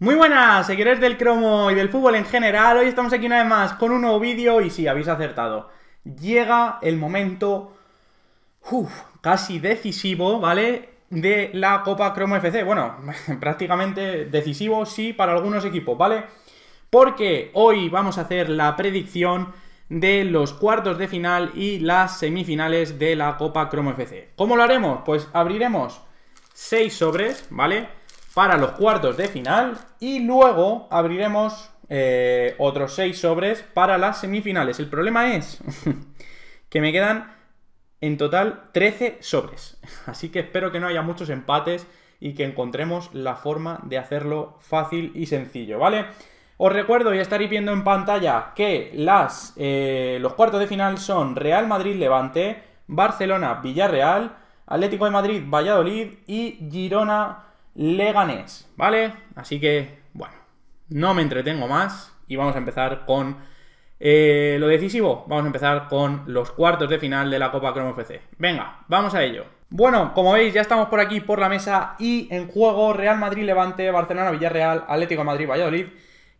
Muy buenas, seguidores del cromo y del fútbol en general. Hoy estamos aquí una vez más con un nuevo vídeo y sí, habéis acertado. Llega el momento casi decisivo, ¿vale? De la Copa Cromo FC. Bueno, prácticamente decisivo, sí, para algunos equipos, ¿vale? Porque hoy vamos a hacer la predicción de los cuartos de final y las semifinales de la Copa Cromo FC. ¿Cómo lo haremos? Pues abriremos seis sobres, ¿vale? para los cuartos de final y luego abriremos eh, otros 6 sobres para las semifinales. El problema es que me quedan en total 13 sobres. Así que espero que no haya muchos empates y que encontremos la forma de hacerlo fácil y sencillo, ¿vale? Os recuerdo y estaréis viendo en pantalla que las, eh, los cuartos de final son Real Madrid-Levante, Barcelona-Villarreal, Atlético de Madrid-Valladolid y Girona Leganés, ¿vale? Así que, bueno, no me entretengo más y vamos a empezar con eh, lo decisivo. Vamos a empezar con los cuartos de final de la Copa Chrome FC. Venga, vamos a ello. Bueno, como veis, ya estamos por aquí, por la mesa y en juego Real Madrid-Levante, Barcelona-Villarreal, Atlético Madrid-Valladolid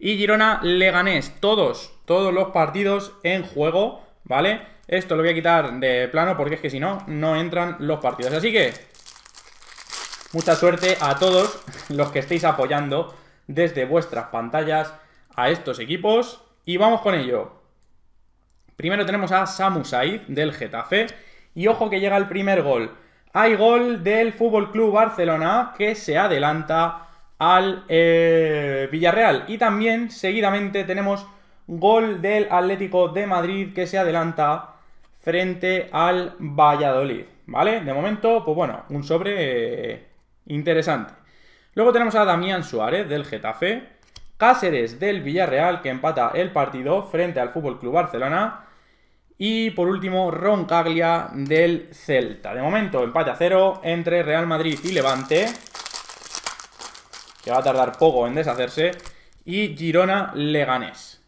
y Girona-Leganés. Todos, todos los partidos en juego, ¿vale? Esto lo voy a quitar de plano porque es que si no, no entran los partidos. Así que Mucha suerte a todos los que estéis apoyando desde vuestras pantallas a estos equipos. Y vamos con ello. Primero tenemos a Samu Said del Getafe. Y ojo que llega el primer gol. Hay gol del Fútbol Club Barcelona que se adelanta al eh, Villarreal. Y también seguidamente tenemos gol del Atlético de Madrid que se adelanta frente al Valladolid. ¿Vale? De momento, pues bueno, un sobre eh, Interesante. Luego tenemos a Damián Suárez del Getafe, Cáceres del Villarreal que empata el partido frente al Fútbol Club Barcelona y por último Roncaglia del Celta. De momento empate a cero entre Real Madrid y Levante que va a tardar poco en deshacerse y Girona Leganés.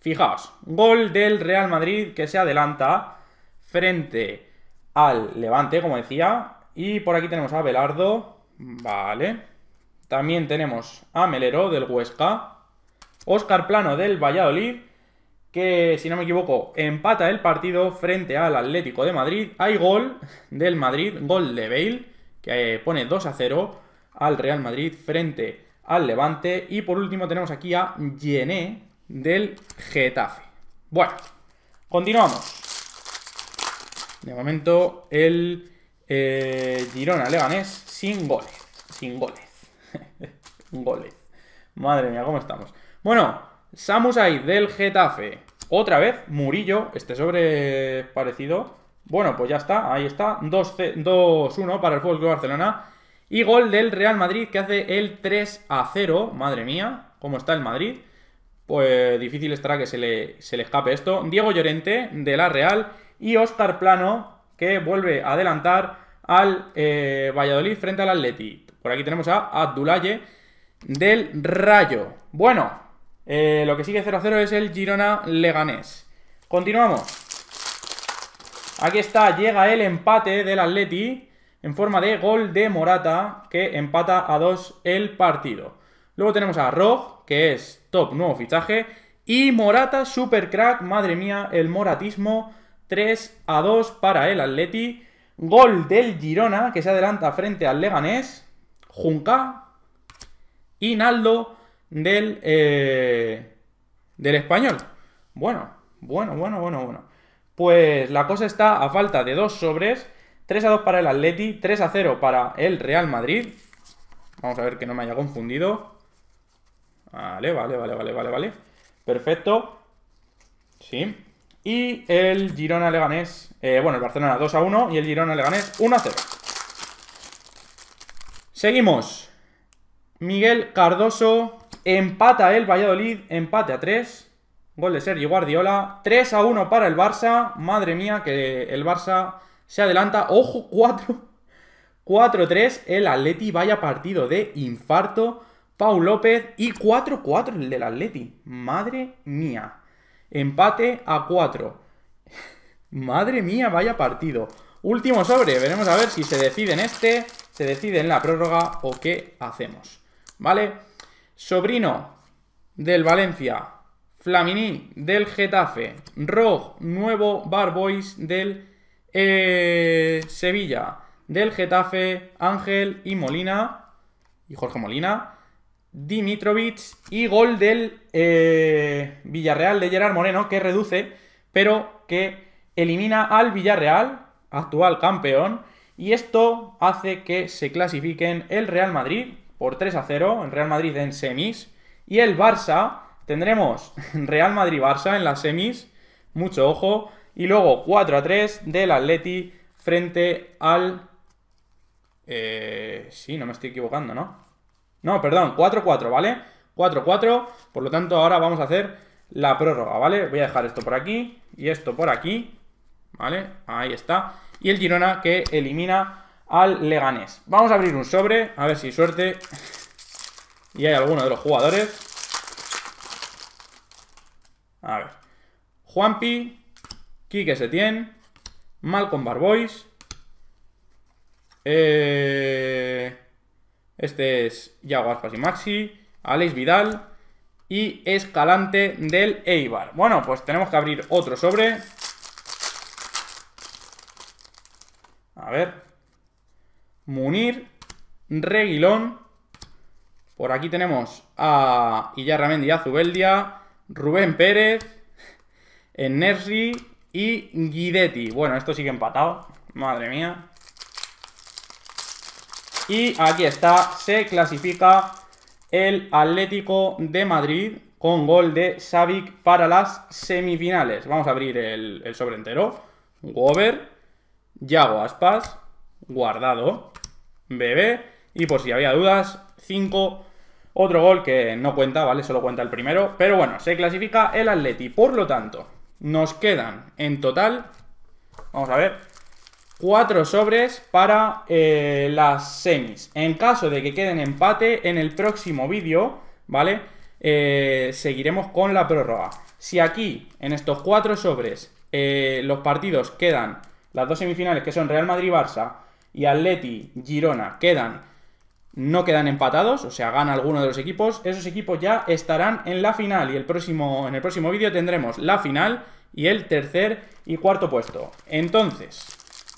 Fijaos, gol del Real Madrid que se adelanta frente al Levante, como decía, y por aquí tenemos a Belardo Vale. También tenemos a Melero del Huesca. Oscar Plano del Valladolid. Que, si no me equivoco, empata el partido frente al Atlético de Madrid. Hay gol del Madrid, gol de Bale, que eh, pone 2 a 0 al Real Madrid frente al Levante. Y por último tenemos aquí a Yené del Getafe. Bueno, continuamos. De momento el eh, Girona Lebanés sin goles. Sin goles. goles. Madre mía, ¿cómo estamos? Bueno, Samusai del Getafe. Otra vez, Murillo, este sobre parecido. Bueno, pues ya está, ahí está. 2-1 para el Fútbol Club Barcelona. Y gol del Real Madrid que hace el 3 a 0. Madre mía, ¿cómo está el Madrid? Pues difícil estará que se le, se le escape esto. Diego Llorente de la Real y Oscar Plano que vuelve a adelantar al eh, Valladolid frente al Atleti. Por aquí tenemos a Abdulaye del Rayo. Bueno, eh, lo que sigue 0-0 es el Girona Leganés. Continuamos. Aquí está, llega el empate del Atleti en forma de gol de Morata, que empata a 2 el partido. Luego tenemos a Rog, que es top nuevo fichaje, y Morata, super crack, madre mía, el moratismo, 3 a 2 para el Atleti. Gol del Girona, que se adelanta frente al Leganés. Junca. Y Naldo del, eh, del español. Bueno, bueno, bueno, bueno, bueno. Pues la cosa está a falta de dos sobres. 3 a 2 para el Atleti, 3 a 0 para el Real Madrid. Vamos a ver que no me haya confundido. Vale, vale, vale, vale, vale, vale. Perfecto. Sí. Y el Girona Leganés, eh, bueno, el Barcelona 2 a 1 y el Girona Leganés 1 a 0. Seguimos. Miguel Cardoso empata el Valladolid, empate a 3. Gol de Sergio Guardiola, 3 a 1 para el Barça. Madre mía, que el Barça se adelanta. Ojo, 4. 4-3, el Atleti, vaya partido de infarto. Pau López y 4-4 el del Atleti. Madre mía. Empate a 4. Madre mía, vaya partido. Último sobre. Veremos a ver si se decide en este, se decide en la prórroga o qué hacemos. ¿Vale? Sobrino del Valencia. Flamini del Getafe. Rog, nuevo Barboys del eh, Sevilla. Del Getafe, Ángel y Molina. Y Jorge Molina Dimitrovic y gol del eh, Villarreal de Gerard Moreno que reduce, pero que elimina al Villarreal, actual campeón, y esto hace que se clasifiquen el Real Madrid por 3 a 0, el Real Madrid en semis, y el Barça, tendremos Real Madrid-Barça en las semis, mucho ojo, y luego 4 a 3 del Atleti frente al... Eh, sí, no me estoy equivocando, ¿no? No, perdón, 4-4, ¿vale? 4-4, por lo tanto ahora vamos a hacer la prórroga, ¿vale? Voy a dejar esto por aquí y esto por aquí, ¿vale? Ahí está. Y el Girona que elimina al Leganés. Vamos a abrir un sobre, a ver si suerte. Y hay alguno de los jugadores. A ver. Juanpi, Quique Setién, Malcom Barbois, eh, este es Yago Aspas y Maxi, Alex Vidal y Escalante del Eibar. Bueno, pues tenemos que abrir otro sobre. A ver. Munir, Reguilón. Por aquí tenemos a a Zubeldia. Rubén Pérez, Enersi y Guidetti. Bueno, esto sigue empatado. Madre mía. Y aquí está, se clasifica el Atlético de Madrid con gol de Savic para las semifinales. Vamos a abrir el, sobre entero. Gover, Yago Aspas, Guardado, Bebé y por si había dudas, 5 otro gol que no cuenta, ¿vale? Solo cuenta el primero. Pero bueno, se clasifica el Atleti. Por lo tanto, nos quedan en total... Vamos a ver cuatro sobres para eh, las semis. En caso de que queden empate, en el próximo vídeo, ¿vale? Eh, seguiremos con la prórroga. Si aquí, en estos cuatro sobres, eh, los partidos quedan, las dos semifinales que son Real Madrid-Barça y Atleti-Girona, quedan no quedan empatados, o sea, gana alguno de los equipos, esos equipos ya estarán en la final y el próximo, en el próximo vídeo tendremos la final y el tercer y cuarto puesto. Entonces,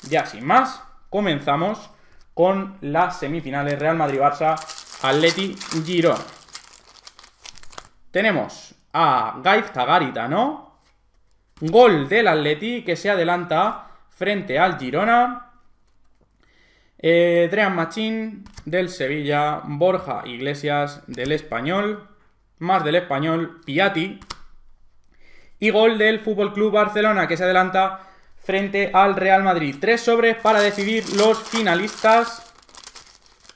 ya sin más, comenzamos con las semifinales Real Madrid-Barça, Atleti-Girón. Tenemos a Tagarita, ¿no? gol del Atleti que se adelanta frente al Girona. Eh, Machín del Sevilla, Borja Iglesias del Español, más del Español, Piatti. Y gol del Fútbol Club Barcelona que se adelanta frente al Real Madrid. Tres sobres para decidir los finalistas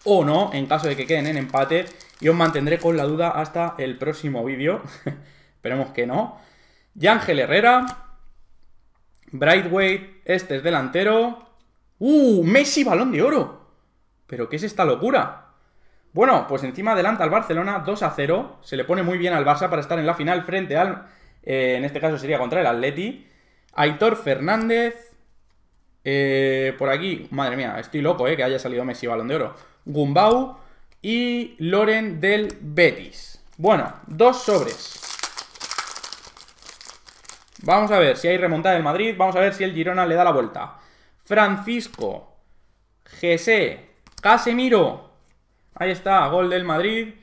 o no, en caso de que queden en empate. Y os mantendré con la duda hasta el próximo vídeo. Esperemos que no. Ángel Herrera. Brightway, este es delantero. ¡Uh! Messi, balón de oro. ¿Pero qué es esta locura? Bueno, pues encima adelanta al Barcelona 2 a 0. Se le pone muy bien al Barça para estar en la final frente al. Eh, en este caso sería contra el Atleti. Aitor Fernández. Eh, por aquí, madre mía, estoy loco, eh, que haya salido Messi Balón de Oro. Gumbau y Loren del Betis. Bueno, dos sobres. Vamos a ver si hay remontada del Madrid. Vamos a ver si el Girona le da la vuelta. Francisco, Gesé, Casemiro. Ahí está, gol del Madrid.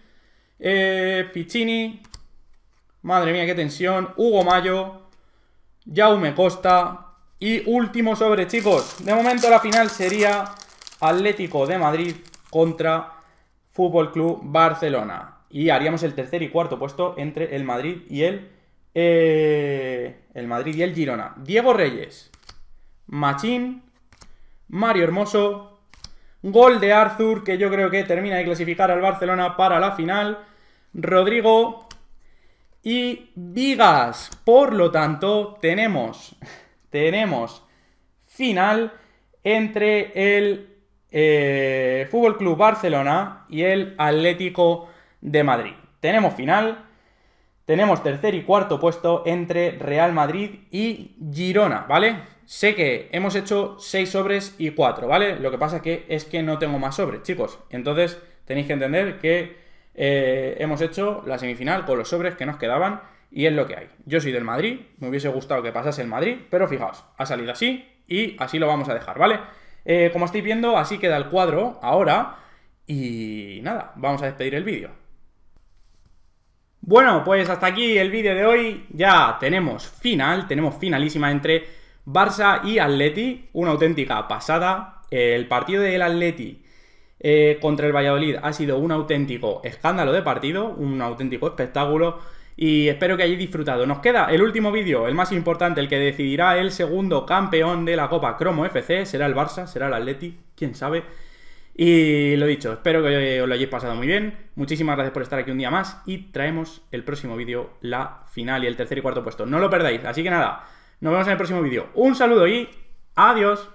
Eh, Piccini. Madre mía, qué tensión. Hugo Mayo. Jaume Costa. Y último sobre, chicos. De momento la final sería Atlético de Madrid contra Fútbol Club Barcelona. Y haríamos el tercer y cuarto puesto entre el Madrid y el. Eh, el Madrid y el Girona. Diego Reyes. Machín. Mario Hermoso. Gol de Arthur, que yo creo que termina de clasificar al Barcelona para la final. Rodrigo, y vigas. Por lo tanto, tenemos, tenemos final entre el eh, Fútbol Club Barcelona y el Atlético de Madrid. Tenemos final, tenemos tercer y cuarto puesto entre Real Madrid y Girona, ¿vale? Sé que hemos hecho seis sobres y cuatro, ¿vale? Lo que pasa que es que no tengo más sobres, chicos. Entonces tenéis que entender que eh, hemos hecho la semifinal con los sobres que nos quedaban y es lo que hay. Yo soy del Madrid, me hubiese gustado que pasase el Madrid, pero fijaos, ha salido así y así lo vamos a dejar, ¿vale? Eh, como estáis viendo, así queda el cuadro ahora y nada, vamos a despedir el vídeo. Bueno, pues hasta aquí el vídeo de hoy. Ya tenemos final, tenemos finalísima entre Barça y Atleti. Una auténtica pasada. El partido del Atleti eh, contra el Valladolid ha sido un auténtico escándalo de partido, un auténtico espectáculo y espero que hayáis disfrutado. Nos queda el último vídeo, el más importante, el que decidirá el segundo campeón de la Copa Cromo FC. ¿Será el Barça? ¿Será el Atleti? ¿Quién sabe? Y lo dicho, espero que os lo hayáis pasado muy bien. Muchísimas gracias por estar aquí un día más y traemos el próximo vídeo, la final y el tercer y cuarto puesto. No lo perdáis. Así que nada, nos vemos en el próximo vídeo. Un saludo y adiós.